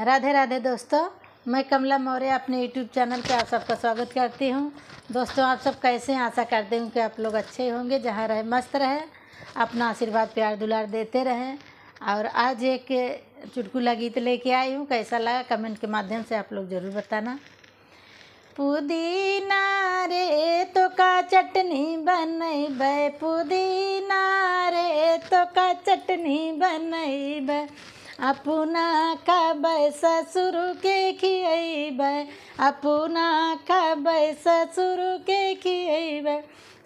राधे राधे दोस्तों मैं कमला मौर्य अपने यूट्यूब चैनल पर आप सबका स्वागत करती हूँ दोस्तों आप सब कैसे आशा करते हूँ कि आप लोग अच्छे होंगे जहाँ रहे मस्त रहे अपना आशीर्वाद प्यार दुलार देते रहें और आज एक चुटकुला गीत लेके आई हूँ कैसा लगा कमेंट के माध्यम से आप लोग ज़रूर बताना पुदीना रे तो का चटनी बन पुदीना रे तो का चटनी बन अपना कब ससुर के खिएब अपना कब ससुर के खिएब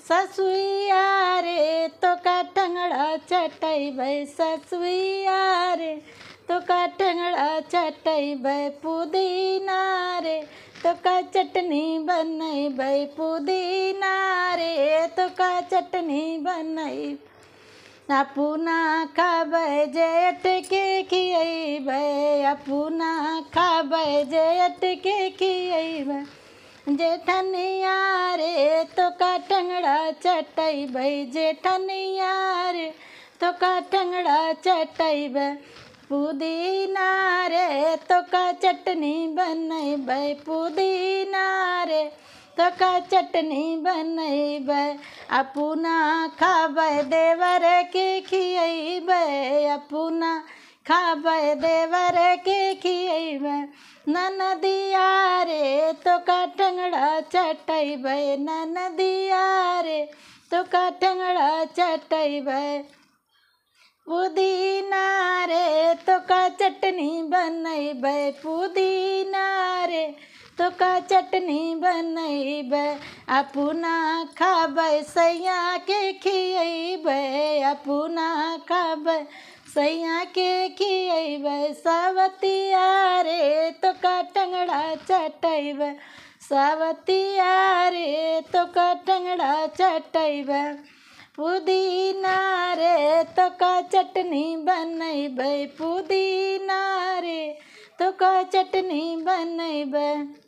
ससुइया रे तो का टंगड़ा चटैब ससुइया रे तो का टंगड़ा चटैब पुदीना रे तो का चटनी बनैब पुदीना रे तो का चटनी बनैब अपना कब जेठ अपना खाब जे अटके खियब जेठनिया रे तो का टंगड़ा चटैब जेठनिया रे तो का टंगड़ा चट पुदीना रे तो का चटनी बनैब पुदीना रे तो का चटनी बनैब अपना खाब देवर के खियब अपना खाब देवर के खिए में नन दिया रे तो का टंगड़ा चटई नन दिया रे तो का टंगड़ा चटई पुदीना रे तो का चटनी बनई पुदीना रे तो का चटनी बनैब अपना खाब सैया के खिएब अपना खाब सैया के खियब सवतिया रे तो का टंगड़ा चटैब सवतिया रे तो का टंगड़ा चटैब पुदीना रे तो का चटनी बनैब पुदीना रे तो का चटनी बनैब